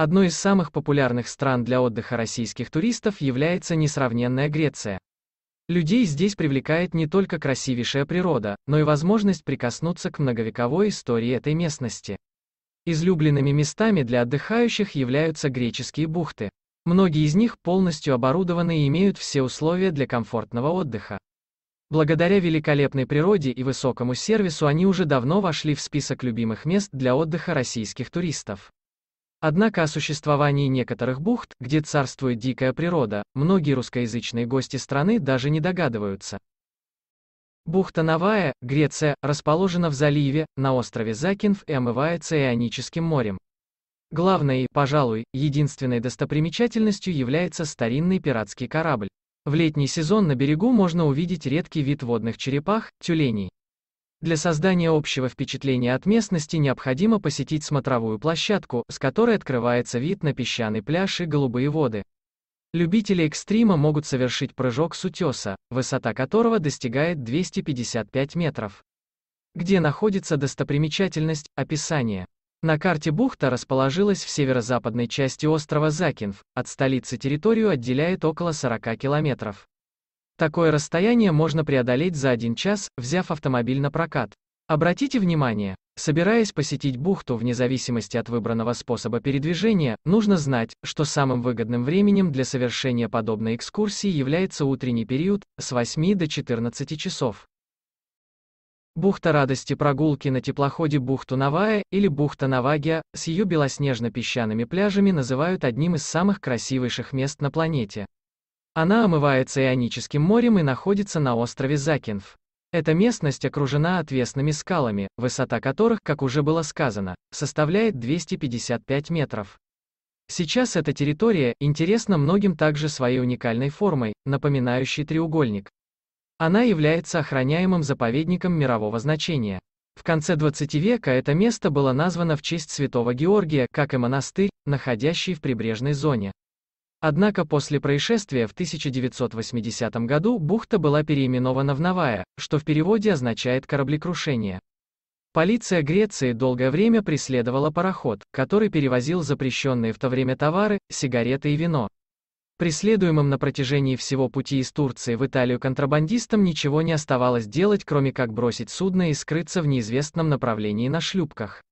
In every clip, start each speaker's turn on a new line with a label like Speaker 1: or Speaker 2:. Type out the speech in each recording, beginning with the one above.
Speaker 1: Одной из самых популярных стран для отдыха российских туристов является несравненная Греция. Людей здесь привлекает не только красивейшая природа, но и возможность прикоснуться к многовековой истории этой местности. Излюбленными местами для отдыхающих являются греческие бухты. Многие из них полностью оборудованы и имеют все условия для комфортного отдыха. Благодаря великолепной природе и высокому сервису они уже давно вошли в список любимых мест для отдыха российских туристов. Однако о существовании некоторых бухт, где царствует дикая природа, многие русскоязычные гости страны даже не догадываются. Бухта Навая, Греция, расположена в заливе, на острове Закинф и омывается Ионическим морем. Главной и, пожалуй, единственной достопримечательностью является старинный пиратский корабль. В летний сезон на берегу можно увидеть редкий вид водных черепах, тюленей. Для создания общего впечатления от местности необходимо посетить смотровую площадку, с которой открывается вид на песчаный пляж и голубые воды. Любители экстрима могут совершить прыжок с утеса, высота которого достигает 255 метров. Где находится достопримечательность, описание. На карте бухта расположилась в северо-западной части острова Закинв, от столицы территорию отделяет около 40 километров. Такое расстояние можно преодолеть за один час, взяв автомобиль на прокат. Обратите внимание, собираясь посетить бухту вне зависимости от выбранного способа передвижения, нужно знать, что самым выгодным временем для совершения подобной экскурсии является утренний период с 8 до 14 часов. Бухта радости прогулки на теплоходе бухту Навая или бухта Навагия с ее белоснежно-песчаными пляжами называют одним из самых красивейших мест на планете. Она омывается Ионическим морем и находится на острове Закинф. Эта местность окружена отвесными скалами, высота которых, как уже было сказано, составляет 255 метров. Сейчас эта территория интересна многим также своей уникальной формой, напоминающей треугольник. Она является охраняемым заповедником мирового значения. В конце 20 века это место было названо в честь святого Георгия, как и монастырь, находящий в прибрежной зоне. Однако после происшествия в 1980 году бухта была переименована в Новая, что в переводе означает «кораблекрушение». Полиция Греции долгое время преследовала пароход, который перевозил запрещенные в то время товары, сигареты и вино. Преследуемым на протяжении всего пути из Турции в Италию контрабандистам ничего не оставалось делать, кроме как бросить судно и скрыться в неизвестном направлении на шлюпках.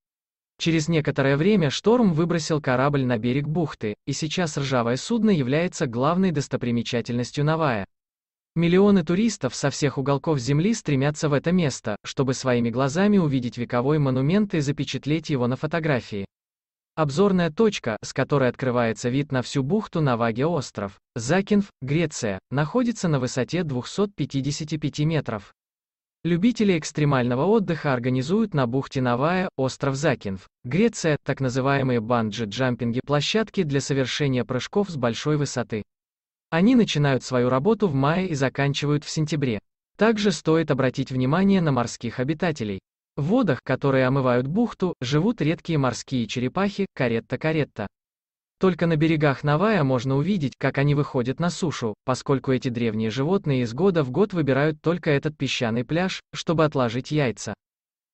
Speaker 1: Через некоторое время шторм выбросил корабль на берег бухты, и сейчас ржавое судно является главной достопримечательностью Навая. Миллионы туристов со всех уголков Земли стремятся в это место, чтобы своими глазами увидеть вековой монумент и запечатлеть его на фотографии. Обзорная точка, с которой открывается вид на всю бухту Наваге остров, Закинф, Греция, находится на высоте 255 метров. Любители экстремального отдыха организуют на бухте Навая, остров Закинф, Греция, так называемые банджи-джампинги, площадки для совершения прыжков с большой высоты. Они начинают свою работу в мае и заканчивают в сентябре. Также стоит обратить внимание на морских обитателей. В водах, которые омывают бухту, живут редкие морские черепахи, каретта-каретта. Только на берегах Навая можно увидеть, как они выходят на сушу, поскольку эти древние животные из года в год выбирают только этот песчаный пляж, чтобы отложить яйца.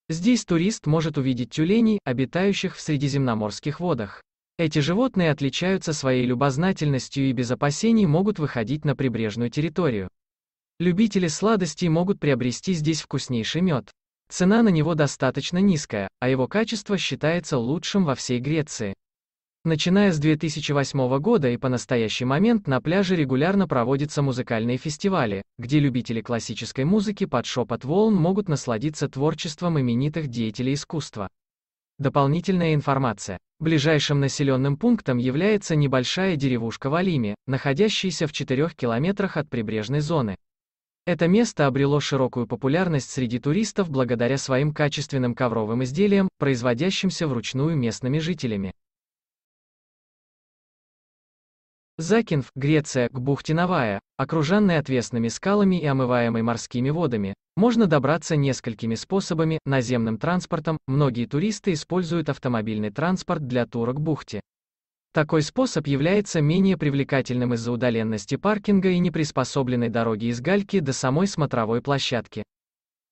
Speaker 1: Здесь турист может увидеть тюленей, обитающих в средиземноморских водах. Эти животные отличаются своей любознательностью и без опасений могут выходить на прибрежную территорию. Любители сладостей могут приобрести здесь вкуснейший мед. Цена на него достаточно низкая, а его качество считается лучшим во всей Греции. Начиная с 2008 года и по настоящий момент на пляже регулярно проводятся музыкальные фестивали, где любители классической музыки под шепот волн могут насладиться творчеством именитых деятелей искусства. Дополнительная информация. Ближайшим населенным пунктом является небольшая деревушка Валими, находящаяся в 4 километрах от прибрежной зоны. Это место обрело широкую популярность среди туристов благодаря своим качественным ковровым изделиям, производящимся вручную местными жителями. Закинф, Греция, к бухте Новая, окруженной отвесными скалами и омываемой морскими водами, можно добраться несколькими способами, наземным транспортом, многие туристы используют автомобильный транспорт для тура к бухте. Такой способ является менее привлекательным из-за удаленности паркинга и неприспособленной дороги из гальки до самой смотровой площадки.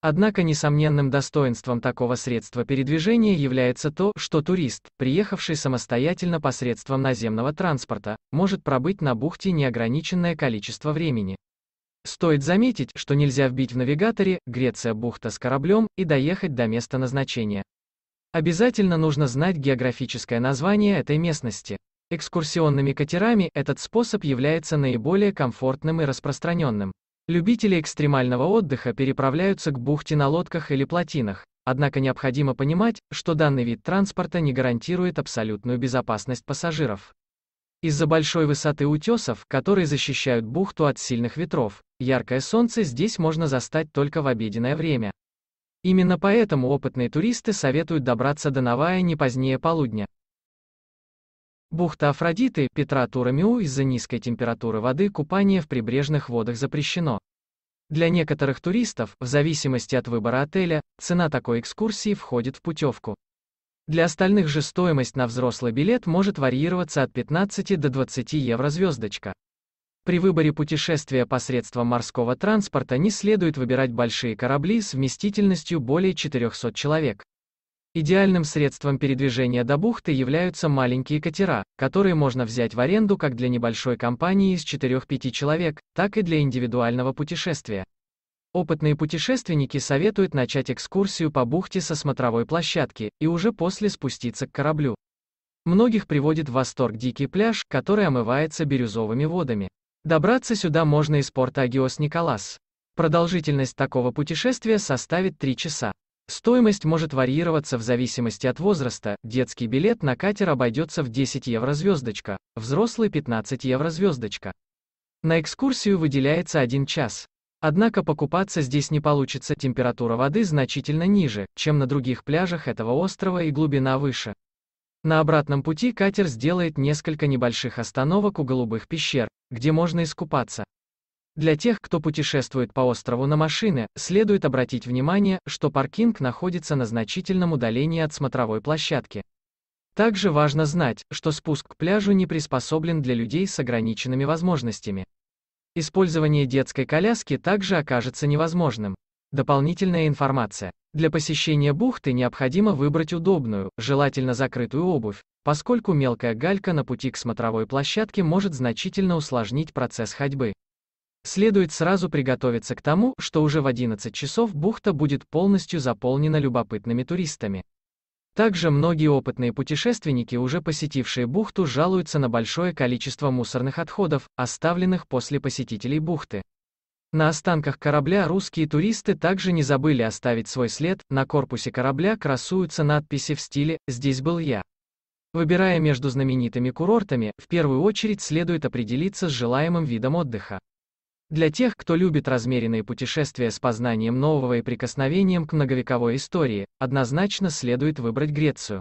Speaker 1: Однако несомненным достоинством такого средства передвижения является то, что турист, приехавший самостоятельно посредством наземного транспорта, может пробыть на бухте неограниченное количество времени. Стоит заметить, что нельзя вбить в навигаторе «Греция бухта с кораблем» и доехать до места назначения. Обязательно нужно знать географическое название этой местности. Экскурсионными катерами этот способ является наиболее комфортным и распространенным. Любители экстремального отдыха переправляются к бухте на лодках или плотинах, однако необходимо понимать, что данный вид транспорта не гарантирует абсолютную безопасность пассажиров. Из-за большой высоты утесов, которые защищают бухту от сильных ветров, яркое солнце здесь можно застать только в обеденное время. Именно поэтому опытные туристы советуют добраться до Навая не позднее полудня. Бухта Афродиты, Петра Турамиу из-за низкой температуры воды купание в прибрежных водах запрещено. Для некоторых туристов, в зависимости от выбора отеля, цена такой экскурсии входит в путевку. Для остальных же стоимость на взрослый билет может варьироваться от 15 до 20 евро звездочка. При выборе путешествия посредством морского транспорта не следует выбирать большие корабли с вместительностью более 400 человек. Идеальным средством передвижения до бухты являются маленькие катера, которые можно взять в аренду как для небольшой компании из 4-5 человек, так и для индивидуального путешествия. Опытные путешественники советуют начать экскурсию по бухте со смотровой площадки и уже после спуститься к кораблю. Многих приводит в восторг дикий пляж, который омывается бирюзовыми водами. Добраться сюда можно из порта Агиос Николас. Продолжительность такого путешествия составит 3 часа. Стоимость может варьироваться в зависимости от возраста, детский билет на катер обойдется в 10 евро звездочка, взрослый 15 евро звездочка. На экскурсию выделяется 1 час. Однако покупаться здесь не получится, температура воды значительно ниже, чем на других пляжах этого острова и глубина выше. На обратном пути катер сделает несколько небольших остановок у голубых пещер, где можно искупаться. Для тех, кто путешествует по острову на машины, следует обратить внимание, что паркинг находится на значительном удалении от смотровой площадки. Также важно знать, что спуск к пляжу не приспособлен для людей с ограниченными возможностями. Использование детской коляски также окажется невозможным. Дополнительная информация. Для посещения бухты необходимо выбрать удобную, желательно закрытую обувь, поскольку мелкая галька на пути к смотровой площадке может значительно усложнить процесс ходьбы. Следует сразу приготовиться к тому, что уже в 11 часов бухта будет полностью заполнена любопытными туристами. Также многие опытные путешественники, уже посетившие бухту, жалуются на большое количество мусорных отходов, оставленных после посетителей бухты. На останках корабля русские туристы также не забыли оставить свой след, на корпусе корабля красуются надписи в стиле «Здесь был я». Выбирая между знаменитыми курортами, в первую очередь следует определиться с желаемым видом отдыха. Для тех, кто любит размеренные путешествия с познанием нового и прикосновением к многовековой истории, однозначно следует выбрать Грецию.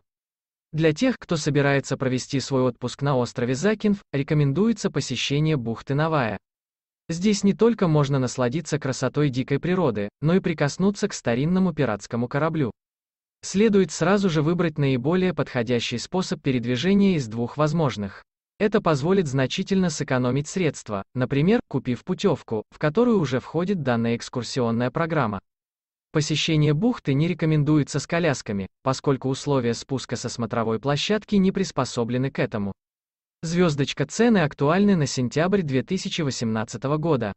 Speaker 1: Для тех, кто собирается провести свой отпуск на острове Закинф, рекомендуется посещение бухты Навая. Здесь не только можно насладиться красотой дикой природы, но и прикоснуться к старинному пиратскому кораблю. Следует сразу же выбрать наиболее подходящий способ передвижения из двух возможных. Это позволит значительно сэкономить средства, например, купив путевку, в которую уже входит данная экскурсионная программа. Посещение бухты не рекомендуется с колясками, поскольку условия спуска со смотровой площадки не приспособлены к этому. Звездочка цены актуальны на сентябрь 2018 года.